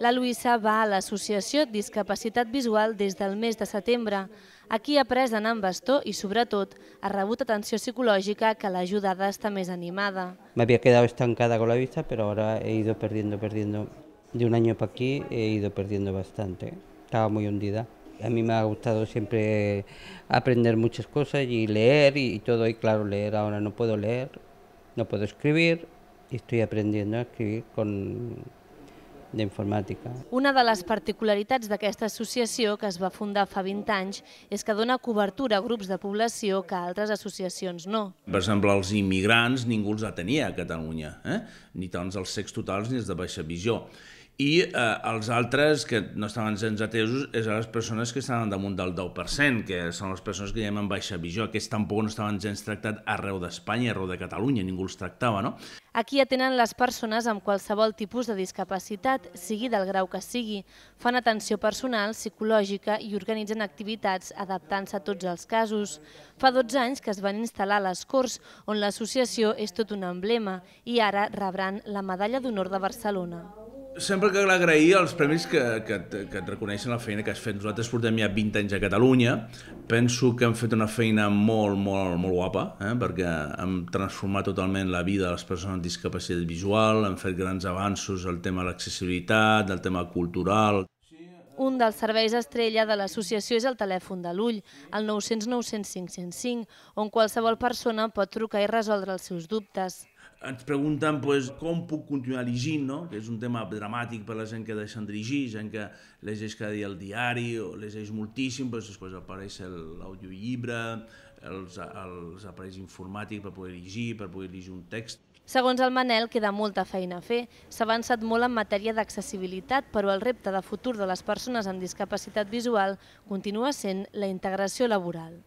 La Luisa va a l'Associació Discapacitat Visual des del mes de setembre. Aquí ha après d'anar amb bastó i, sobretot, ha rebut atenció psicològica que l'ha ajudat a estar més animada. M'havia quedat estancada con la vista, però ara he ido perdiendo, perdiendo. De un año para aquí he ido perdiendo bastante. Estaba muy hundida. A mí me ha gustado siempre aprender muchas cosas y leer y todo. Y claro, leer ahora no puedo leer, no puedo escribir y estoy aprendiendo a escribir con d'informàtica. Una de les particularitats d'aquesta associació, que es va fundar fa 20 anys, és que dona cobertura a grups de població que altres associacions no. Per exemple, els immigrants ningú els atenia a Catalunya, eh? ni tant els sex totals ni els de baixa visió i eh, els altres que no estaven sense atesos és a les persones que estan damunt del 10%, que són les persones que en baixa visió. Aquests tampoc no estaven gens tractat arreu d'Espanya, arreu de Catalunya, ningú els tractava, no? Aquí atenen les persones amb qualsevol tipus de discapacitat, sigui del grau que sigui. Fan atenció personal, psicològica i organitzen activitats adaptant-se a tots els casos. Fa 12 anys que es van instal·lar a les Corts, on l'associació és tot un emblema, i ara rebran la Medalla d'Honor de Barcelona sempre que l'agrair els premis que, que, que et reconeixen la feina que has fet. Nosaltres portem ja 20 anys a Catalunya, penso que hem fet una feina molt, molt, molt guapa, eh? perquè hem transformat totalment la vida de les persones amb discapacitat visual, hem fet grans avanços al tema de l'accessibilitat, del tema cultural, un dels serveis estrella de l'associació és el telèfon de l'ull, el 900 905 505, on qualsevol persona pot trucar i resoldre els seus dubtes. Ens pregunten pues, com puc continuar llegint, no? que és un tema dramàtic per la gent que deixen dirigir, gent que llegeix cada dia el diari o llegeix moltíssim, doncs després apareix l'audiollibre, els, els aparells informàtics per poder llegir, per poder llegir un text. Segons el Manel, queda molta feina a fer. S'ha avançat molt en matèria d'accessibilitat, però el repte de futur de les persones amb discapacitat visual continua sent la integració laboral.